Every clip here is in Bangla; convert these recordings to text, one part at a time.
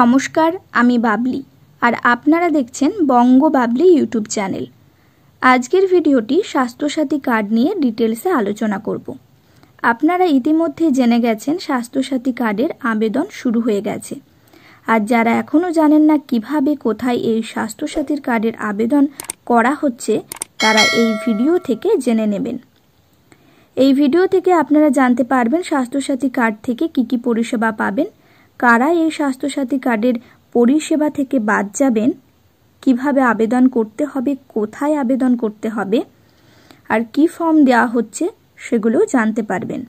নমস্কার আমি বাবলি আর আপনারা দেখছেন বঙ্গ বাবলি ইউটিউব চ্যানেল আজকের ভিডিওটি স্বাস্থ্যসাথী কার্ড নিয়ে ডিটেলসে আলোচনা করব আপনারা ইতিমধ্যে জেনে গেছেন স্বাস্থ্যসাথী কার্ডের আবেদন শুরু হয়ে গেছে আর যারা এখনও জানেন না কিভাবে কোথায় এই স্বাস্থ্যসাথীর কার্ডের আবেদন করা হচ্ছে তারা এই ভিডিও থেকে জেনে নেবেন এই ভিডিও থেকে আপনারা জানতে পারবেন স্বাস্থ্যসাথী কার্ড থেকে কি কি পরিষেবা পাবেন কারা এই স্বাস্থ্যসাথী কার্ডের পরিষেবা থেকে বাদ যাবেন কিভাবে আবেদন করতে হবে কোথায় আবেদন করতে হবে আর কি ফর্ম দেওয়া হচ্ছে সেগুলোও জানতে পারবেন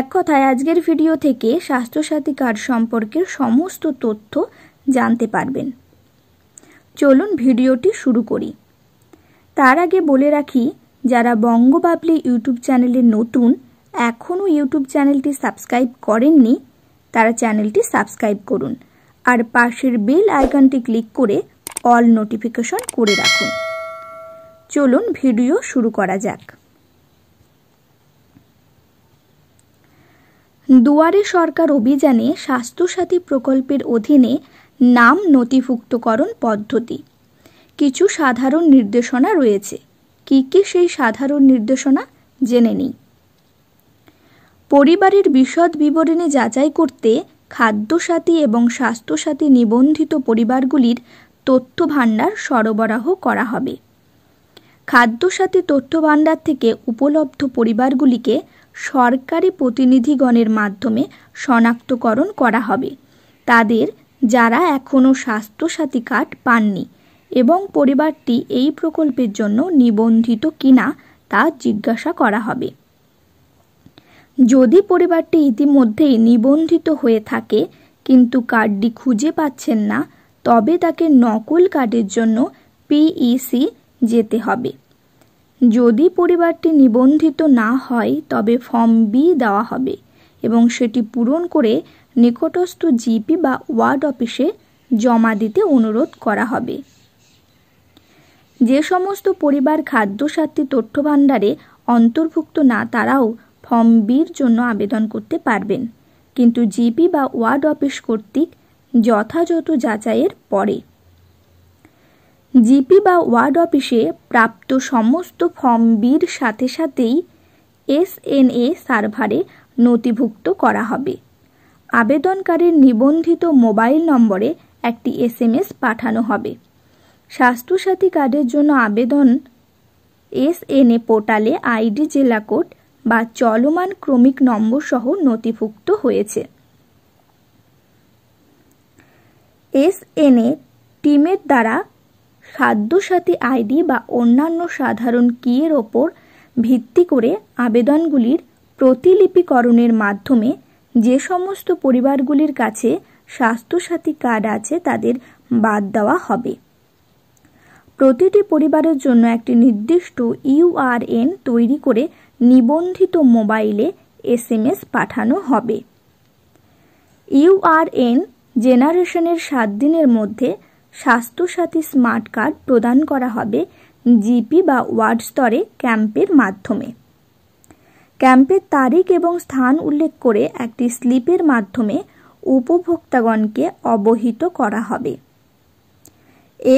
এক কথায় আজকের ভিডিও থেকে স্বাস্থ্যসাথী কার্ড সম্পর্কে সমস্ত তথ্য জানতে পারবেন চলুন ভিডিওটি শুরু করি তার আগে বলে রাখি যারা বঙ্গবাবলি ইউটিউব চ্যানেলে নতুন এখনও ইউটিউব চ্যানেলটি সাবস্ক্রাইব করেননি তারা চ্যানেলটি সাবস্ক্রাইব করুন আর পাশের বেল আইকনটি ক্লিক করে অল নোটিফিকেশন করে রাখুন চলুন ভিডিও শুরু করা যাক দুয়ারে সরকার অভিযানে স্বাস্থ্যসাথী প্রকল্পের অধীনে নাম নথিভুক্তকরণ পদ্ধতি কিছু সাধারণ নির্দেশনা রয়েছে কি কি সেই সাধারণ নির্দেশনা জেনে নিই পরিবারের বিশদ বিবরণী যাচাই করতে খাদ্যসাথী এবং স্বাস্থ্যসাথী নিবন্ধিত পরিবারগুলির তথ্য ভাণ্ডার সরবরাহ করা হবে খাদ্যসাথী তথ্য ভাণ্ডার থেকে উপলব্ধ পরিবারগুলিকে সরকারি প্রতিনিধিগণের মাধ্যমে শনাক্তকরণ করা হবে তাদের যারা এখনও স্বাস্থ্যসাথী কার্ড পাননি এবং পরিবারটি এই প্রকল্পের জন্য নিবন্ধিত কিনা তা জিজ্ঞাসা করা হবে যদি পরিবারটি ইতিমধ্যেই নিবন্ধিত হয়ে থাকে কিন্তু কার্ডটি খুঁজে পাচ্ছেন না তবে তাকে নকল কার্ডের জন্য পিইসি e যেতে হবে যদি পরিবারটি নিবন্ধিত না হয় তবে ফর্ম বি দেওয়া হবে এবং সেটি পূরণ করে নিকটস্থ জিপি বা ওয়ার্ড অফিসে জমা দিতে অনুরোধ করা হবে যে সমস্ত পরিবার খাদ্যসাথী তথ্য ভাণ্ডারে অন্তর্ভুক্ত না তারাও ফর্ম বির জন্য আবেদন করতে পারবেন কিন্তু জিপি বা ওয়ার্ড অফিস কর্তৃক যথাযথ যাচাইয়ের পরে জিপি বা ওয়ার্ড অফিসে প্রাপ্ত সমস্ত ফর্ম বির সাথে সাথেই এস এন এ সার্ভারে নথিভুক্ত করা হবে আবেদনকারীর নিবন্ধিত মোবাইল নম্বরে একটি এস পাঠানো হবে স্বাস্থ্যসাথী কার্ডের জন্য আবেদন এস এন এ পোর্টালে আইডি জেলা কোড বা চলমান ক্রমিক নম্বর সহ নথিভুক্ত হয়েছে এস এ টিমের দ্বারা খাদ্যসাথী আইডি বা অন্যান্য সাধারণ কিয়ের ওপর ভিত্তি করে আবেদনগুলির প্রতিলিপিকরণের মাধ্যমে যে সমস্ত পরিবারগুলির কাছে স্বাস্থ্যসাথী কার্ড আছে তাদের বাদ দেওয়া হবে প্রতিটি পরিবারের জন্য একটি নির্দিষ্ট ইউআরএন তৈরি করে নিবন্ধিত মোবাইলে এসএমএস পাঠানো হবে ইউআরএন জেনারেশনের সাত দিনের মধ্যে স্বাস্থ্যসাথী স্মার্ট কার্ড প্রদান করা হবে জিপি বা ওয়ার্ড স্তরে ক্যাম্পের মাধ্যমে ক্যাম্পের তারিখ এবং স্থান উল্লেখ করে একটি স্লিপের মাধ্যমে উপভোক্তাগণকে অবহিত করা হবে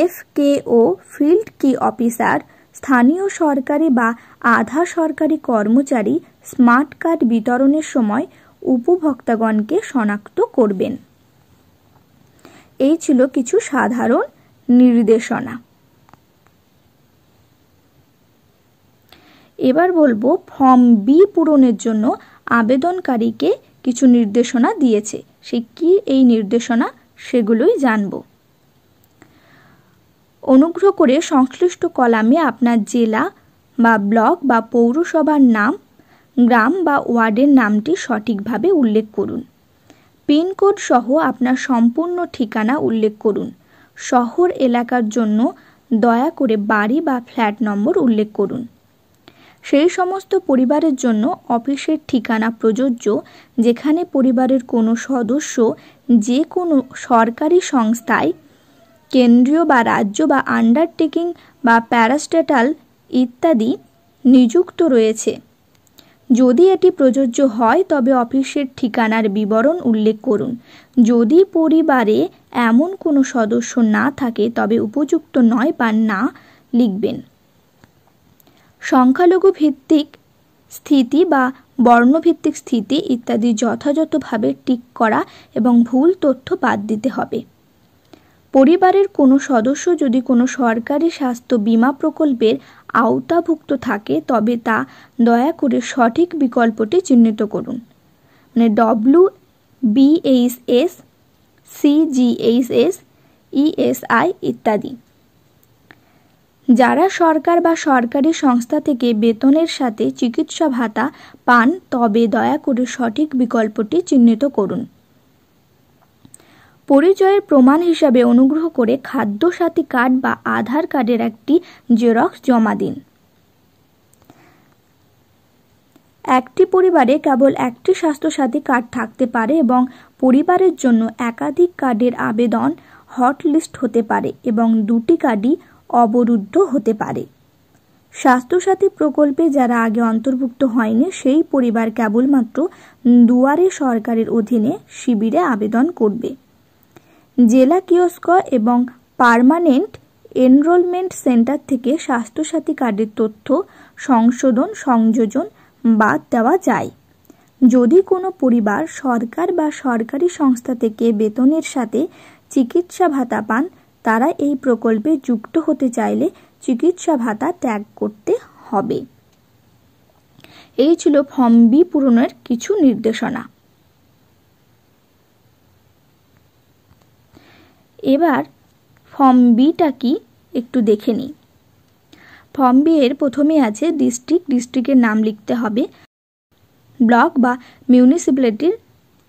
এফ কে ও ফিল্ড কি অফিসার স্থানীয় সরকারি বা আধা সরকারি কর্মচারী স্মার্ট কার্ড বিতরণের সময় উপভোক্তাগণকে শনাক্ত করবেন এই ছিল কিছু সাধারণ নির্দেশনা এবার বলবো ফর্ম বি পূরণের জন্য আবেদনকারীকে কিছু নির্দেশনা দিয়েছে সে কি এই নির্দেশনা সেগুলোই জানবো অনুগ্রহ করে সংশ্লিষ্ট কলামে আপনার জেলা বা ব্লক বা পৌরসভার নাম গ্রাম বা ওয়ার্ডের নামটি সঠিকভাবে উল্লেখ করুন পিনকোড সহ আপনার সম্পূর্ণ ঠিকানা উল্লেখ করুন শহর এলাকার জন্য দয়া করে বাড়ি বা ফ্ল্যাট নম্বর উল্লেখ করুন সেই সমস্ত পরিবারের জন্য অফিসের ঠিকানা প্রযোজ্য যেখানে পরিবারের কোনো সদস্য যে কোনো সরকারি সংস্থায় কেন্দ্রীয় বা রাজ্য বা আন্ডারটেকিং বা প্যারাস্টেটাল ইত্যাদি নিযুক্ত রয়েছে যদি এটি প্রযোজ্য হয় তবে অফিসের ঠিকানার বিবরণ উল্লেখ করুন যদি পরিবারে এমন কোনো সদস্য না থাকে তবে উপযুক্ত নয় বা না লিখবেন সংখ্যালঘু ভিত্তিক স্থিতি বা বর্ণভিত্তিক স্থিতি ইত্যাদি যথাযথভাবে টিক করা এবং ভুল তথ্য বাদ দিতে হবে পরিবারের কোনো সদস্য যদি কোনো সরকারি স্বাস্থ্য বিমা প্রকল্পের আওতাভুক্ত থাকে তবে তা দয়া করে সঠিক বিকল্পটি চিহ্নিত করুন মানে ডব্লু বিএইচএস সিজিএইচএস ইএসআই ইত্যাদি যারা সরকার বা সরকারি সংস্থা থেকে বেতনের সাথে চিকিৎসা ভাতা পান তবে দয়া করে সঠিক বিকল্পটি চিহ্নিত করুন পরিচয়ের প্রমাণ হিসাবে অনুগ্রহ করে খাদ্য সাথী কার্ড বা আধার কার্ডের একটি জেরক্স জমা দিন একটি পরিবারে কেবল একটি স্বাস্থ্যসাথী কার্ড থাকতে পারে এবং পরিবারের জন্য একাধিক কার্ডের আবেদন হটলিস্ট হতে পারে এবং দুটি কার্ডই অবরুদ্ধ হতে পারে স্বাস্থ্যসাথী প্রকল্পে যারা আগে অন্তর্ভুক্ত হয়নি সেই পরিবার কেবলমাত্র দুয়ারে সরকারের অধীনে শিবিরে আবেদন করবে জেলা কিয়স্ক এবং পার্মানেন্ট এনরোলমেন্ট সেন্টার থেকে স্বাস্থ্যসাথী কার্ডের তথ্য সংশোধন সংযোজন বাদ দেওয়া যায় যদি কোনো পরিবার সরকার বা সরকারি সংস্থা থেকে বেতনের সাথে চিকিৎসা ভাতা পান তারা এই প্রকল্পে যুক্ত হতে চাইলে চিকিৎসা ভাতা ত্যাগ করতে হবে এই ছিল ফর্ম বি পূরণের কিছু নির্দেশনা এবার ফর্ম বিটা কি একটু দেখে নিই ফর্ম বি এর প্রথমে আছে ডিস্ট্রিক্ট ডিস্ট্রিক্টের নাম লিখতে হবে ব্লক বা মিউনিসিপ্যালিটির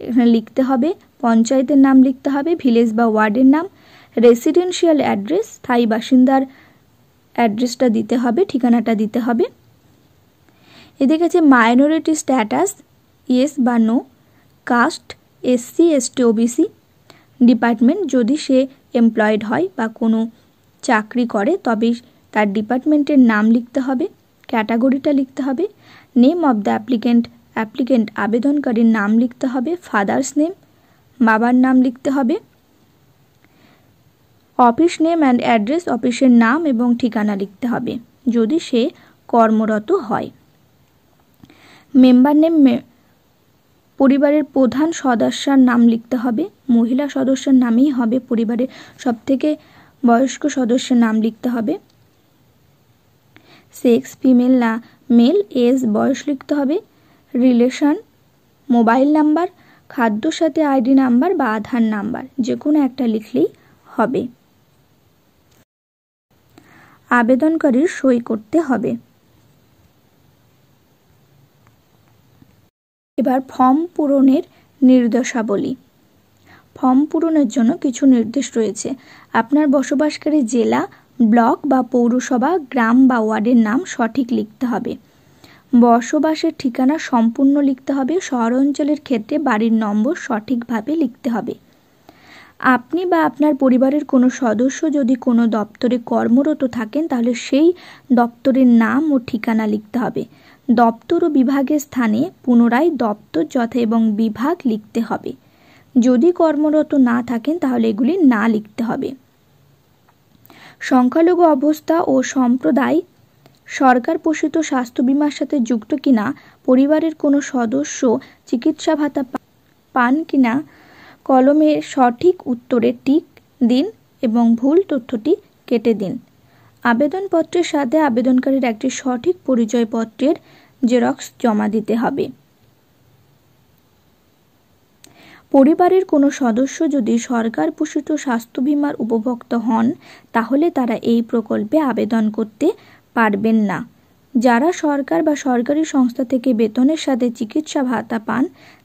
এখানে লিখতে হবে পঞ্চায়েতের নাম লিখতে হবে ভিলেজ বা ওয়ার্ডের নাম রেসিডেন্সিয়াল অ্যাড্রেস স্থায়ী বাসিন্দার অ্যাড্রেসটা দিতে হবে ঠিকানাটা দিতে হবে এদিকে আছে মাইনরিটি স্ট্যাটাস ইয়েস বা no caste SC ST OBC department যদি সে এমপ্লয়েড হয় বা কোনো চাকরি করে তবে তার ডিপার্টমেন্টের নাম লিখতে হবে ক্যাটাগরিটা লিখতে হবে name of the applicant applicant আবেদনকারীর নাম লিখতে হবে ফাদার্স নেম বাবার নাম লিখতে হবে অফিস নেম অ্যান্ড অ্যাড্রেস অফিসের নাম এবং ঠিকানা লিখতে হবে যদি সে কর্মরত হয় মেম্বার নেম পরিবারের প্রধান সদস্যার নাম লিখতে হবে মহিলা সদস্যের নামেই হবে পরিবারের সবথেকে বয়স্ক সদস্যের নাম লিখতে হবে সেক্স ফিমেল না মেল এজ বয়স লিখতে হবে রিলেশন মোবাইল নাম্বার খাদ্যর সাথে আইডি নাম্বার বা আধার নাম্বার যে কোনো একটা লিখলেই হবে আবেদনকারীর সই করতে হবে এবার ফর্ম পূরণের নির্দেশাবলী ফর্ম পূরণের জন্য কিছু নির্দেশ রয়েছে আপনার বসবাসকারী জেলা ব্লক বা পৌরসভা গ্রাম বা ওয়ার্ডের নাম সঠিক লিখতে হবে বসবাসের ঠিকানা সম্পূর্ণ লিখতে হবে শহর অঞ্চলের ক্ষেত্রে বাড়ির নম্বর সঠিকভাবে লিখতে হবে আপনি বা আপনার পরিবারের কোনো সদস্য যদি কোনো দপ্তরে কর্মরত থাকেন তাহলে সেই দপ্তরের নাম ও ঠিকানা লিখতে হবে দপ্তর ও বিভাগের স্থানে পুনরায় দপ্তর যথা এবং বিভাগ লিখতে হবে যদি কর্মরত না থাকেন তাহলে এগুলি না লিখতে হবে সংখ্যালঘু অবস্থা ও সম্প্রদায় সরকার পোষিত স্বাস্থ্য বিমার সাথে যুক্ত কিনা পরিবারের কোনো সদস্য চিকিৎসা ভাতা পান কিনা কলমে সঠিক উত্তরে টিক দিন এবং ভুল তথ্যটি কেটে দিন আবেদনপত্রের সাথে আবেদনকারীর একটি সঠিক পরিচয়পত্রের জেরক্স জমা দিতে হবে পরিবারের কোনো সদস্য যদি সরকার পোষিত স্বাস্থ্য বিমার উপভোক্ত হন তাহলে তারা এই প্রকল্পে আবেদন করতে পারবেন না যারা সরকার বা সরকারি সংস্থা থেকে বেতনের সাথে চিকিৎসা ভাতা পান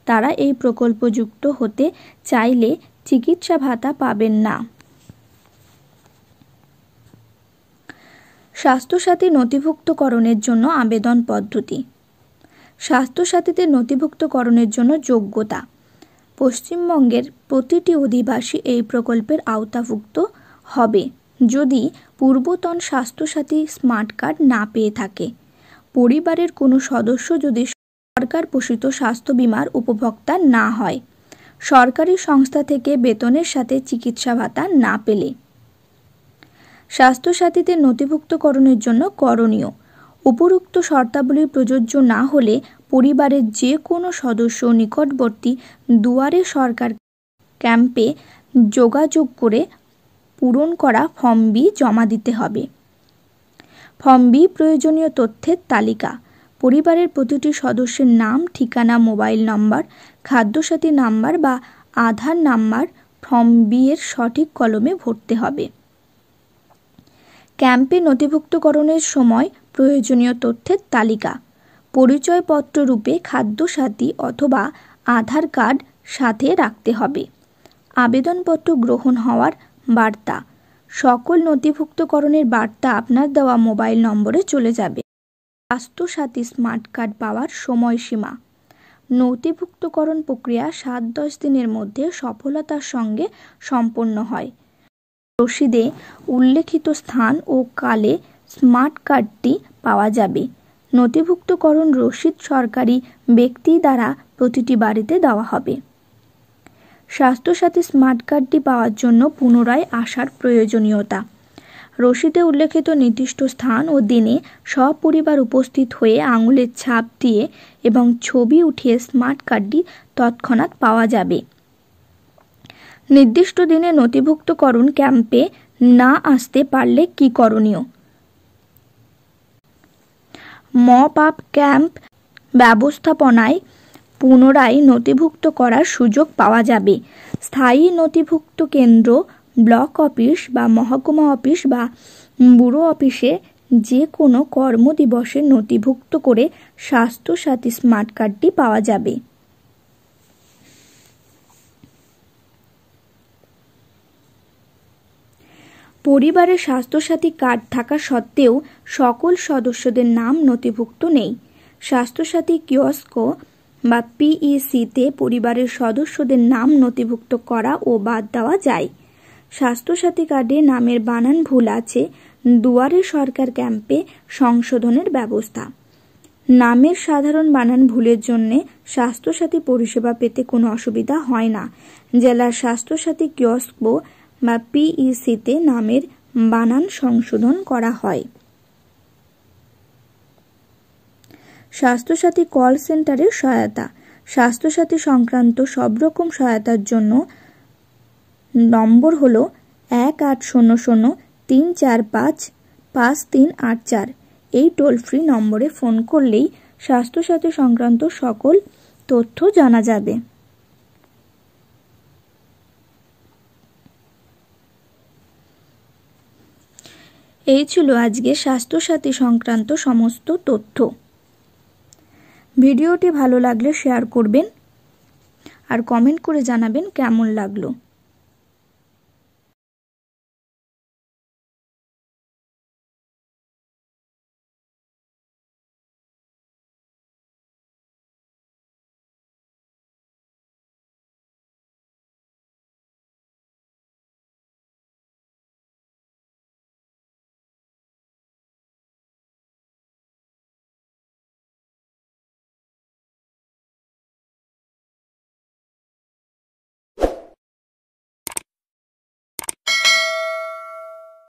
তারা এই প্রকল্পযুক্ত হতে চাইলে চিকিৎসা ভাতা পাবেন না স্বাস্থ্যসাথী নথিভুক্তকরণের জন্য আবেদন পদ্ধতি স্বাস্থ্যসাথীদের নথিভুক্তকরণের জন্য যোগ্যতা পশ্চিমবঙ্গের প্রতিটি অধিবাসী এই প্রকল্পের আওতাভুক্ত হবে যদি পূর্বতন স্বাস্থ্যসাথী স্মার্ট কার্ড না পেয়ে থাকে পরিবারের কোনো সদস্য যদি সরকার পোষিত স্বাস্থ্য বিমার উপভোক্তা না হয় সরকারি সংস্থা থেকে বেতনের সাথে চিকিৎসা ভাতা না পেলে স্বাস্থ্যসাথীদের নথিভুক্তকরণের জন্য করণীয় উপরোক্ত শর্তাবলী প্রযোজ্য না হলে পরিবারের যে কোনো সদস্য নিকটবর্তী দুয়ারে সরকার ক্যাম্পে যোগাযোগ করে পূরণ করা ফর্ম বি জমা দিতে হবে ফর্ম বি প্রয়োজনীয় তথ্যের তালিকা পরিবারের প্রতিটি সদস্যের নাম ঠিকানা মোবাইল নম্বর খাদ্যসাথী নাম্বার বা আধার নাম্বার ফর্ম বি এর সঠিক কলমে ভরতে হবে ক্যাম্পে নথিভুক্তকরণের সময় প্রয়োজনীয় তথ্যের তালিকা পরিচয়পত্র রূপে খাদ্যসাথী অথবা আধার কার্ড সাথে রাখতে হবে আবেদনপত্র গ্রহণ হওয়ার বার্তা সকল নথিভুক্তকরণের বার্তা আপনার দেওয়া মোবাইল নম্বরে চলে যাবে স্বাস্থ্যসাথী স্মার্ট কার্ড পাওয়ার সময়সীমা নথিভুক্তকরণ প্রক্রিয়া সাত দশ দিনের মধ্যে সফলতার সঙ্গে সম্পন্ন হয় রসিদে উল্লেখিত স্থান ও কালে স্মার্ট কার্ডটি পাওয়া যাবে নথিভুক্তকরণ রসিদ সরকারি ব্যক্তি দ্বারা প্রতিটি বাড়িতে দেওয়া হবে স্বাস্থ্যসাথী স্মার্ট কার্ডটি পাওয়ার জন্য পুনরায় আসার প্রয়োজনীয়তা রসিদে উল্লেখিত নির্দিষ্ট স্থান ও দিনে সপরিবার উপস্থিত হয়ে আঙুলের ছাপ দিয়ে এবং ছবি উঠিয়ে স্মার্ট কার্ডটি তৎক্ষণাৎ পাওয়া যাবে নির্দিষ্ট দিনে নথিভুক্তকরণ ক্যাম্পে না আসতে পারলে কি করণীয় মপ আপ ক্যাম্প ব্যবস্থাপনায় পুনরায় নথিভুক্ত করার সুযোগ পাওয়া যাবে স্থায়ী নথিভুক্ত কেন্দ্র ব্লক অফিস বা মহকুমা অফিস বা ব্যুরো অফিসে যে কোনো কর্মদিবসে নথিভুক্ত করে স্বাস্থ্যসাথী স্মার্ট কার্ডটি পাওয়া যাবে পরিবারের স্বাস্থ্যসাথী কার্ড থাকা সত্ত্বেও সকল সদস্যদের নাম নথিভুক্ত নেই স্বাস্থ্যসাথী কিয়স্ক বা পিইসিতে পরিবারের সদস্যদের নাম নথিভুক্ত করা ও বাদ দেওয়া যায় স্বাস্থ্যসাথী কার্ডে নামের বানান ভুল আছে দুয়ারে সরকার ক্যাম্পে সংশোধনের ব্যবস্থা নামের সাধারণ বানান ভুলের জন্যে স্বাস্থ্যসাথী পরিষেবা পেতে কোনো অসুবিধা হয় না জেলার স্বাস্থ্যসাথী কিয়স্ক বা পিইসিতে e নামের বানান সংশোধন করা হয় স্বাস্থ্যসাথী কল সেন্টারের সহায়তা স্বাস্থ্যসাথী সংক্রান্ত সব রকম সহায়তার জন্য নম্বর হল এক আট শূন্য শূন্য তিন চার পাঁচ পাঁচ তিন আট চার এই টোল ফ্রি নম্বরে ফোন করলেই স্বাস্থ্যসাথী সংক্রান্ত সকল তথ্য জানা যাবে এই ছিল আজকে স্বাস্থ্যসাথী সংক্রান্ত সমস্ত তথ্য ভিডিওটি ভালো লাগলে শেয়ার করবেন আর কমেন্ট করে জানাবেন কেমন লাগলো